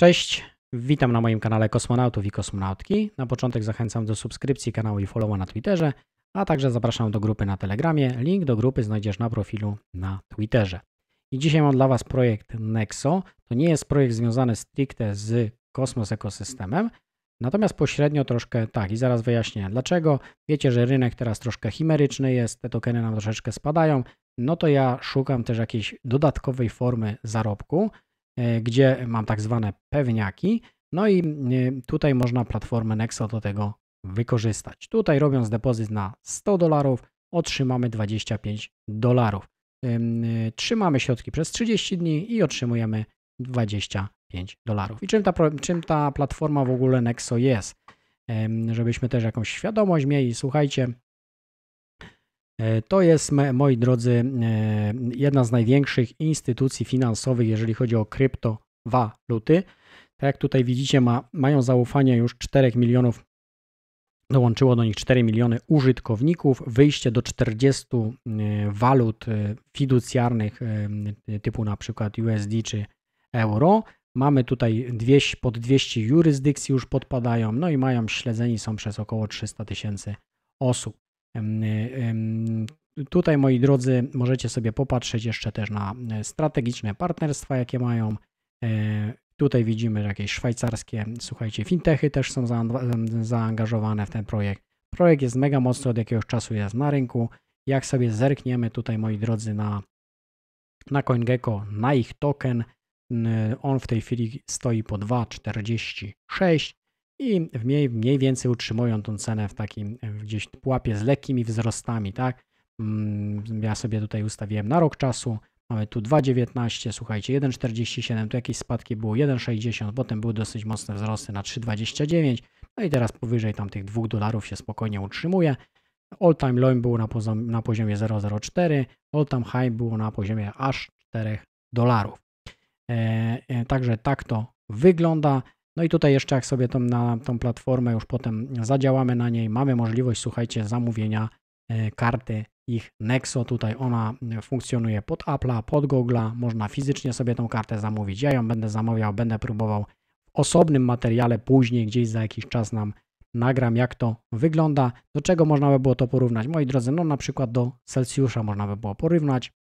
Cześć, witam na moim kanale Kosmonautów i Kosmonautki. Na początek zachęcam do subskrypcji kanału i followa na Twitterze, a także zapraszam do grupy na Telegramie. Link do grupy znajdziesz na profilu na Twitterze. I dzisiaj mam dla Was projekt Nexo. To nie jest projekt związany stricte z kosmos ekosystemem, natomiast pośrednio troszkę tak i zaraz wyjaśnię dlaczego. Wiecie, że rynek teraz troszkę chimeryczny jest, te tokeny nam troszeczkę spadają, no to ja szukam też jakiejś dodatkowej formy zarobku, E, gdzie mam tak zwane pewniaki. No i e, tutaj można platformę Nexo do tego wykorzystać. Tutaj robiąc depozyt na 100 dolarów otrzymamy 25 dolarów. E, trzymamy środki przez 30 dni i otrzymujemy 25 dolarów. I czym ta, czym ta platforma w ogóle Nexo jest? Żebyśmy też jakąś świadomość mieli. Słuchajcie, E, to jest, moi drodzy, e, jedna z największych instytucji finansowych, jeżeli chodzi o kryptowaluty. Tak jak tutaj widzicie, ma, mają zaufanie już 4 milionów, dołączyło do nich 4 miliony użytkowników, wyjście do 40 e, walut fiducjarnych typu na przykład USD czy euro. Mamy tutaj 200, pod 200 jurysdykcji już podpadają, no i mają śledzeni są przez około 300 tysięcy osób. Y, tutaj, moi drodzy, możecie sobie popatrzeć jeszcze też na e, strategiczne partnerstwa, jakie mają. E, tutaj widzimy, że jakieś szwajcarskie, słuchajcie, fintechy też są zaangażowane w ten projekt. Projekt jest mega mocny, od jakiegoś czasu jest na rynku. Jak sobie zerkniemy tutaj, moi drodzy, na, na CoinGecko, na ich token, on w tej chwili stoi po 2,46 i mniej, mniej więcej utrzymują tą cenę w takim gdzieś pułapie z lekkimi wzrostami, tak? Mm, ja sobie tutaj ustawiłem na rok czasu, mamy tu 2,19, słuchajcie, 1,47, tu jakieś spadki było 1,60, potem były dosyć mocne wzrosty na 3,29, no i teraz powyżej tam tych 2 dolarów się spokojnie utrzymuje. All time low był na, poziom, na poziomie 0,04, all time high było na poziomie aż 4 dolarów. E, e, także tak to wygląda. No i tutaj jeszcze jak sobie tą, na tą platformę już potem zadziałamy na niej, mamy możliwość, słuchajcie, zamówienia e, karty ich Nexo. Tutaj ona funkcjonuje pod Apple'a, pod Google'a, można fizycznie sobie tą kartę zamówić. Ja ją będę zamawiał, będę próbował w osobnym materiale później, gdzieś za jakiś czas nam nagram, jak to wygląda. Do czego można by było to porównać? Moi drodzy, no na przykład do Celsjusza można by było porównać.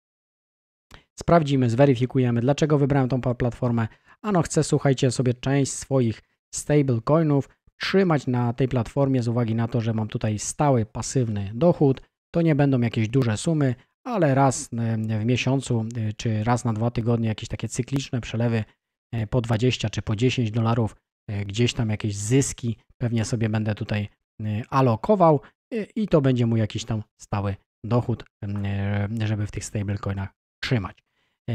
Sprawdzimy, zweryfikujemy, dlaczego wybrałem tą platformę. Ano chcę, słuchajcie, sobie część swoich stablecoinów trzymać na tej platformie z uwagi na to, że mam tutaj stały, pasywny dochód. To nie będą jakieś duże sumy, ale raz e, w miesiącu e, czy raz na dwa tygodnie jakieś takie cykliczne przelewy e, po 20 czy po 10 dolarów, gdzieś tam jakieś zyski pewnie sobie będę tutaj alokował i to będzie mój jakiś tam stały dochód, żeby w tych stablecoinach trzymać.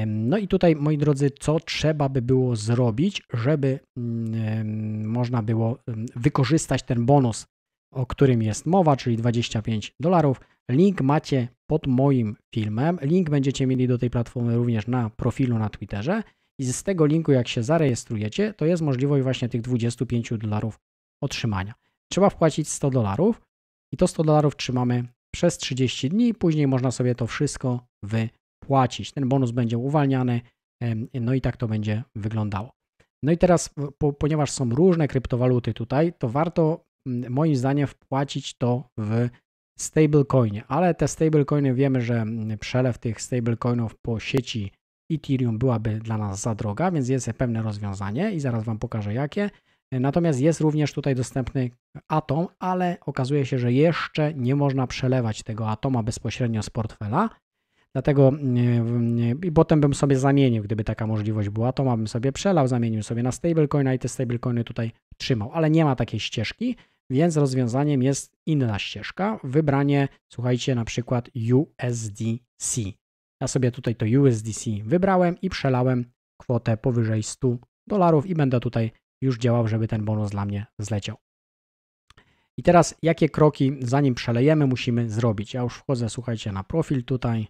No i tutaj, moi drodzy, co trzeba by było zrobić, żeby mm, można było wykorzystać ten bonus, o którym jest mowa, czyli 25 dolarów. Link macie pod moim filmem. Link będziecie mieli do tej platformy również na profilu na Twitterze. I z tego linku, jak się zarejestrujecie, to jest możliwość właśnie tych 25 dolarów otrzymania. Trzeba wpłacić 100 dolarów i to 100 dolarów trzymamy przez 30 dni. Później można sobie to wszystko wykorzystać płacić. Ten bonus będzie uwalniany, no i tak to będzie wyglądało. No i teraz, po, ponieważ są różne kryptowaluty tutaj, to warto moim zdaniem wpłacić to w stablecoinie, ale te stablecoiny wiemy, że przelew tych stablecoinów po sieci Ethereum byłaby dla nas za droga, więc jest pewne rozwiązanie i zaraz Wam pokażę jakie. Natomiast jest również tutaj dostępny Atom, ale okazuje się, że jeszcze nie można przelewać tego Atoma bezpośrednio z portfela, Dlatego i potem bym sobie zamienił, gdyby taka możliwość była, to bym sobie przelał, zamienił sobie na stablecoina i te stablecoiny tutaj trzymał. Ale nie ma takiej ścieżki, więc rozwiązaniem jest inna ścieżka. Wybranie, słuchajcie, na przykład USDC. Ja sobie tutaj to USDC wybrałem i przelałem kwotę powyżej 100 dolarów i będę tutaj już działał, żeby ten bonus dla mnie zleciał. I teraz jakie kroki, zanim przelejemy, musimy zrobić? Ja już wchodzę, słuchajcie, na profil tutaj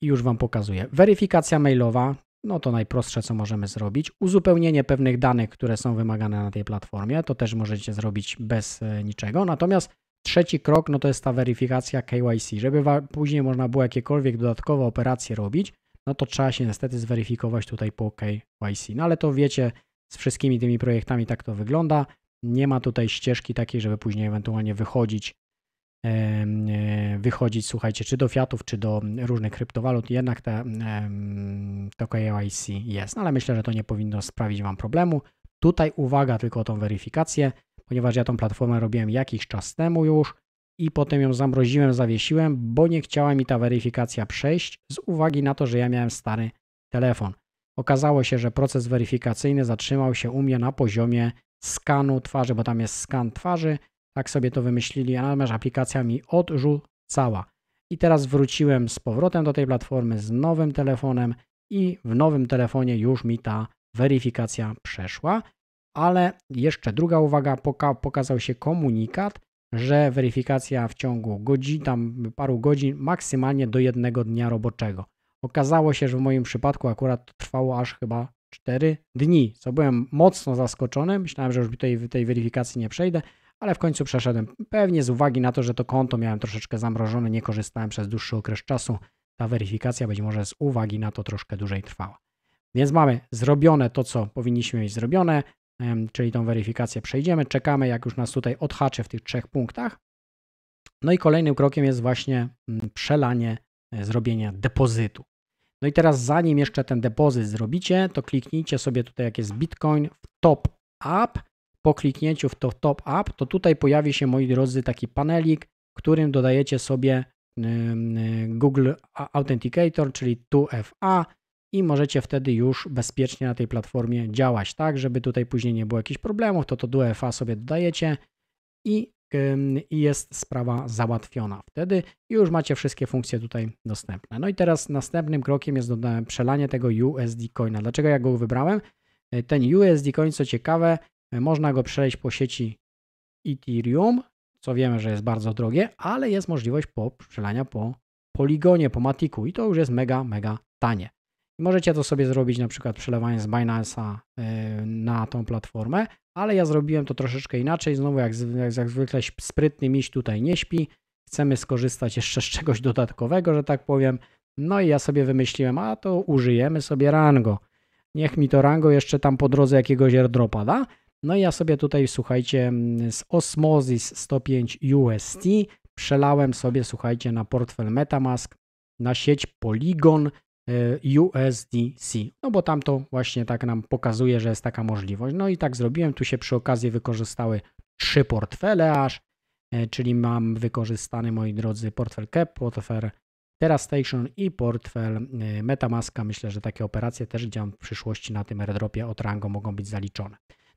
i już Wam pokazuję. Weryfikacja mailowa, no to najprostsze, co możemy zrobić. Uzupełnienie pewnych danych, które są wymagane na tej platformie, to też możecie zrobić bez e, niczego. Natomiast trzeci krok, no to jest ta weryfikacja KYC. Żeby później można było jakiekolwiek dodatkowe operacje robić, no to trzeba się niestety zweryfikować tutaj po KYC. No ale to wiecie, z wszystkimi tymi projektami tak to wygląda. Nie ma tutaj ścieżki takiej, żeby później ewentualnie wychodzić E, wychodzić, słuchajcie, czy do fiatów, czy do różnych kryptowalut, jednak te, to KYC jest, no, ale myślę, że to nie powinno sprawić Wam problemu. Tutaj uwaga tylko o tą weryfikację, ponieważ ja tą platformę robiłem jakiś czas temu już i potem ją zamroziłem, zawiesiłem, bo nie chciała mi ta weryfikacja przejść z uwagi na to, że ja miałem stary telefon. Okazało się, że proces weryfikacyjny zatrzymał się u mnie na poziomie skanu twarzy, bo tam jest skan twarzy, tak sobie to wymyślili, natomiast aplikacja mi odrzucała. I teraz wróciłem z powrotem do tej platformy z nowym telefonem i w nowym telefonie już mi ta weryfikacja przeszła. Ale jeszcze druga uwaga, poka pokazał się komunikat, że weryfikacja w ciągu godzin, tam paru godzin, maksymalnie do jednego dnia roboczego. Okazało się, że w moim przypadku akurat to trwało aż chyba 4 dni, co byłem mocno zaskoczony. Myślałem, że już tej, tej weryfikacji nie przejdę, ale w końcu przeszedłem. Pewnie z uwagi na to, że to konto miałem troszeczkę zamrożone, nie korzystałem przez dłuższy okres czasu. Ta weryfikacja być może z uwagi na to troszkę dłużej trwała. Więc mamy zrobione to, co powinniśmy mieć zrobione, czyli tą weryfikację przejdziemy, czekamy, jak już nas tutaj odhaczy w tych trzech punktach. No i kolejnym krokiem jest właśnie mm, przelanie e, zrobienia depozytu. No i teraz zanim jeszcze ten depozyt zrobicie, to kliknijcie sobie tutaj jak jest Bitcoin w Top Up po kliknięciu w to top up, to tutaj pojawi się, moi drodzy, taki panelik, którym dodajecie sobie y, Google Authenticator, czyli 2FA i możecie wtedy już bezpiecznie na tej platformie działać, tak, żeby tutaj później nie było jakichś problemów, to to 2FA sobie dodajecie i, i jest sprawa załatwiona. Wtedy już macie wszystkie funkcje tutaj dostępne. No i teraz następnym krokiem jest dodane przelanie tego USD Coina. Dlaczego ja go wybrałem? Y, ten USD Coin, co ciekawe, E, można go przejść po sieci Ethereum, co wiemy, że jest bardzo drogie, ale jest możliwość po przelania po poligonie, po Matiku i to już jest mega, mega tanie. I możecie to sobie zrobić na przykład przelewanie z Binance'a e, na tą platformę, ale ja zrobiłem to troszeczkę inaczej. Znowu jak, jak, jak zwykle sprytny miś tutaj nie śpi. Chcemy skorzystać jeszcze z czegoś dodatkowego, że tak powiem. No i ja sobie wymyśliłem, a to użyjemy sobie Rango. Niech mi to Rango jeszcze tam po drodze jakiegoś airdropa da, no i ja sobie tutaj, słuchajcie, mm, z Osmosis 105 UST przelałem sobie, słuchajcie, na portfel Metamask, na sieć Polygon e, USDC. No bo tam to właśnie tak nam pokazuje, że jest taka możliwość. No i tak zrobiłem. Tu się przy okazji wykorzystały trzy portfele aż, e, czyli mam wykorzystany, moi drodzy, portfel CAP, e portfel Terra Station i portfel Metamaska. Myślę, że takie operacje też gdzie w przyszłości na tym airdropie od rango mogą być zaliczone.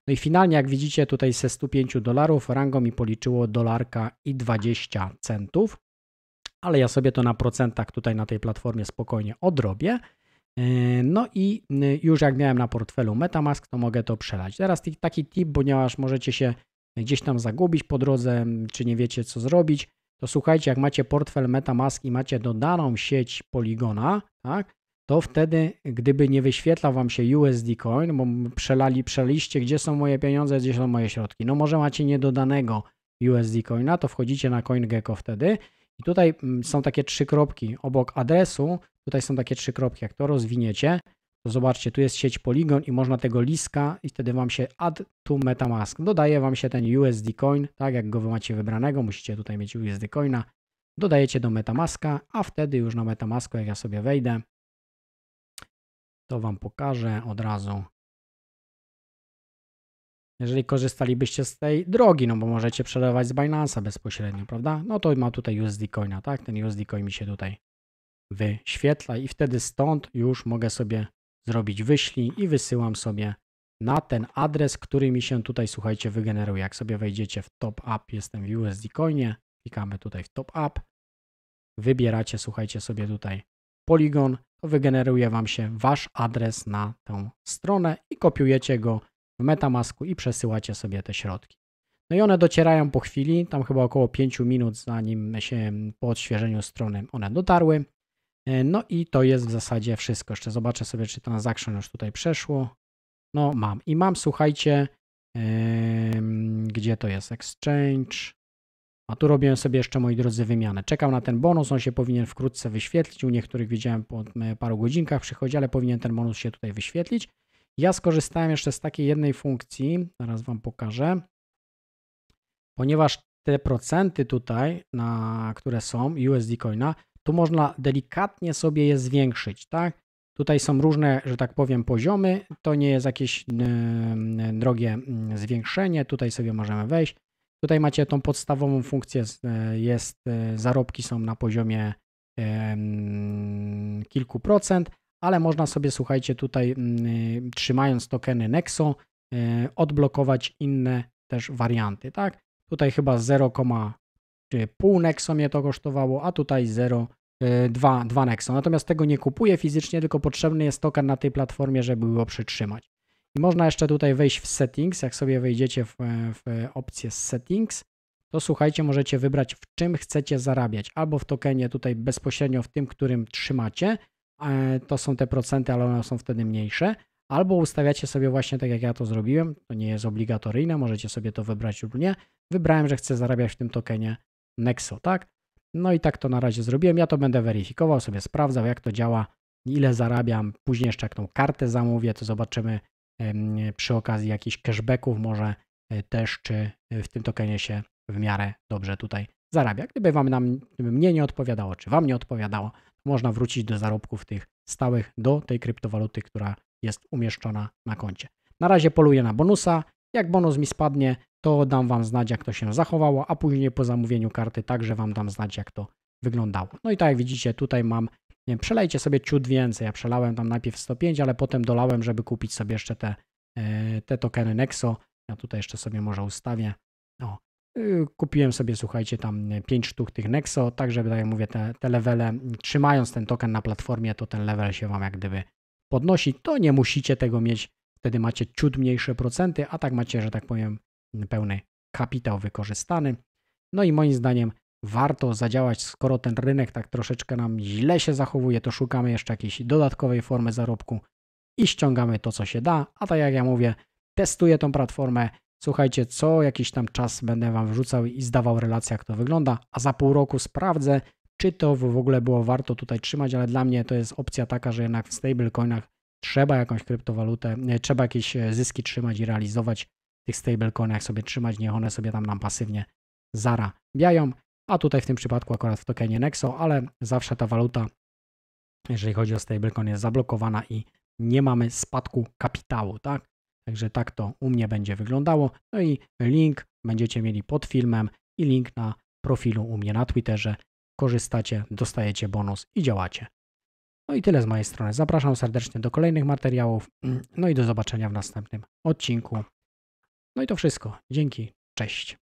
No i finalnie, jak widzicie, tutaj ze 105 dolarów Rango mi policzyło dolarka i 20 centów, ale ja sobie to na procentach tutaj na tej platformie spokojnie odrobię. E, no i e, już jak miałem na portfelu Metamask, to mogę to przelać. Teraz taki tip, ponieważ możecie się gdzieś tam zagubić po drodze, czy nie wiecie co zrobić, to słuchajcie, jak macie portfel Metamask i macie dodaną sieć Poligona, tak, to wtedy, gdyby nie wyświetlał Wam się USD Coin, bo przelali, przeliście, gdzie są moje pieniądze, gdzie są moje środki. No może macie niedodanego USD Coina, to wchodzicie na CoinGecko wtedy i tutaj mm, są takie trzy kropki obok adresu, tutaj są takie trzy kropki, jak to rozwiniecie, to zobaczcie, tu jest sieć Polygon i można tego liska i wtedy Wam się add to MetaMask, dodaje Wam się ten USD Coin, tak jak go Wy macie wybranego, musicie tutaj mieć USD Coina, dodajecie do MetaMaska, a wtedy już na MetaMasku, jak ja sobie wejdę, to Wam pokażę od razu. Jeżeli korzystalibyście z tej drogi, no bo możecie przelewać z Binance'a bezpośrednio, prawda? No to ma tutaj USD Coina, tak? Ten USD Coin mi się tutaj wyświetla i wtedy stąd już mogę sobie zrobić wyślij i wysyłam sobie na ten adres, który mi się tutaj, słuchajcie, wygeneruje. Jak sobie wejdziecie w Top Up, jestem w USD Coinie, klikamy tutaj w Top Up, wybieracie, słuchajcie, sobie tutaj poligon, to wygeneruje Wam się Wasz adres na tą stronę i kopiujecie go w Metamasku i przesyłacie sobie te środki. No i one docierają po chwili, tam chyba około 5 minut, zanim się po odświeżeniu strony one dotarły. E, no i to jest w zasadzie wszystko. Jeszcze zobaczę sobie, czy transaction już tutaj przeszło. No mam. I mam, słuchajcie, yy, gdzie to jest? Exchange. A tu robiłem sobie jeszcze, moi drodzy, wymianę. Czekam na ten bonus, on się powinien wkrótce wyświetlić. U niektórych widziałem po paru godzinkach przychodzi, ale powinien ten bonus się tutaj wyświetlić. Ja skorzystałem jeszcze z takiej jednej funkcji, zaraz Wam pokażę, ponieważ te procenty tutaj, na które są USD Coina, tu można delikatnie sobie je zwiększyć, tak? Tutaj są różne, że tak powiem, poziomy. To nie jest jakieś yy, drogie mm, zwiększenie. Tutaj sobie możemy wejść. Tutaj macie tą podstawową funkcję, e, jest, e, zarobki są na poziomie kilku procent, ale można sobie, słuchajcie, tutaj mm, e, trzymając tokeny Nexo, odblokować inne też warianty, tak? Tutaj chyba 0,5 Nexo mnie to kosztowało, a tutaj 0, Nexo. Natomiast tego nie kupuję fizycznie, tylko potrzebny jest token na tej platformie, żeby go przytrzymać. I można jeszcze tutaj wejść w settings. Jak sobie wejdziecie w, w opcję settings, to słuchajcie, możecie wybrać w czym chcecie zarabiać. Albo w tokenie tutaj bezpośrednio w tym, którym trzymacie. E, to są te procenty, ale one są wtedy mniejsze. Albo ustawiacie sobie właśnie tak jak ja to zrobiłem. To nie jest obligatoryjne, możecie sobie to wybrać lub nie. Wybrałem, że chcę zarabiać w tym tokenie Nexo, tak? No i tak to na razie zrobiłem. Ja to będę weryfikował, sobie sprawdzał, jak to działa, ile zarabiam. Później jeszcze jak tą kartę zamówię, to zobaczymy, przy okazji jakichś cashbacków może e, też, czy e, w tym tokenie się w miarę dobrze tutaj zarabia. Gdyby wam nam, gdyby mnie nie odpowiadało, czy wam nie odpowiadało, można wrócić do zarobków tych stałych, do tej kryptowaluty, która jest umieszczona na koncie. Na razie poluję na bonusa. Jak bonus mi spadnie, to dam wam znać, jak to się zachowało, a później po zamówieniu karty także wam dam znać, jak to wyglądało. No i tak jak widzicie, tutaj mam nie wiem, przelejcie sobie ciut więcej. Ja przelałem tam najpierw 105, ale potem dolałem, żeby kupić sobie jeszcze te, e, te tokeny Nexo. Ja tutaj jeszcze sobie może ustawię. O, y, kupiłem sobie, słuchajcie, tam 5 sztuk tych Nexo, tak żeby, tak jak mówię, te, te levele, trzymając ten token na platformie, to ten level się Wam jak gdyby podnosi. To nie musicie tego mieć, wtedy macie ciut mniejsze procenty, a tak macie, że tak powiem, pełny kapitał wykorzystany. No i moim zdaniem warto zadziałać, skoro ten rynek tak troszeczkę nam źle się zachowuje, to szukamy jeszcze jakiejś dodatkowej formy zarobku i ściągamy to, co się da. A tak jak ja mówię, testuję tą platformę. Słuchajcie, co jakiś tam czas będę Wam wrzucał i zdawał relację, jak to wygląda, a za pół roku sprawdzę, czy to w ogóle było warto tutaj trzymać, ale dla mnie to jest opcja taka, że jednak w stablecoinach trzeba jakąś kryptowalutę, e, trzeba jakieś e, zyski trzymać i realizować w tych stablecoinach, sobie trzymać, niech one sobie tam nam pasywnie zarabiają a tutaj w tym przypadku akurat w tokenie Nexo, ale zawsze ta waluta, jeżeli chodzi o stablecoin, jest zablokowana i nie mamy spadku kapitału, tak? Także tak to u mnie będzie wyglądało. No i link będziecie mieli pod filmem i link na profilu u mnie na Twitterze. Korzystacie, dostajecie bonus i działacie. No i tyle z mojej strony. Zapraszam serdecznie do kolejnych materiałów. No i do zobaczenia w następnym odcinku. No i to wszystko. Dzięki. Cześć.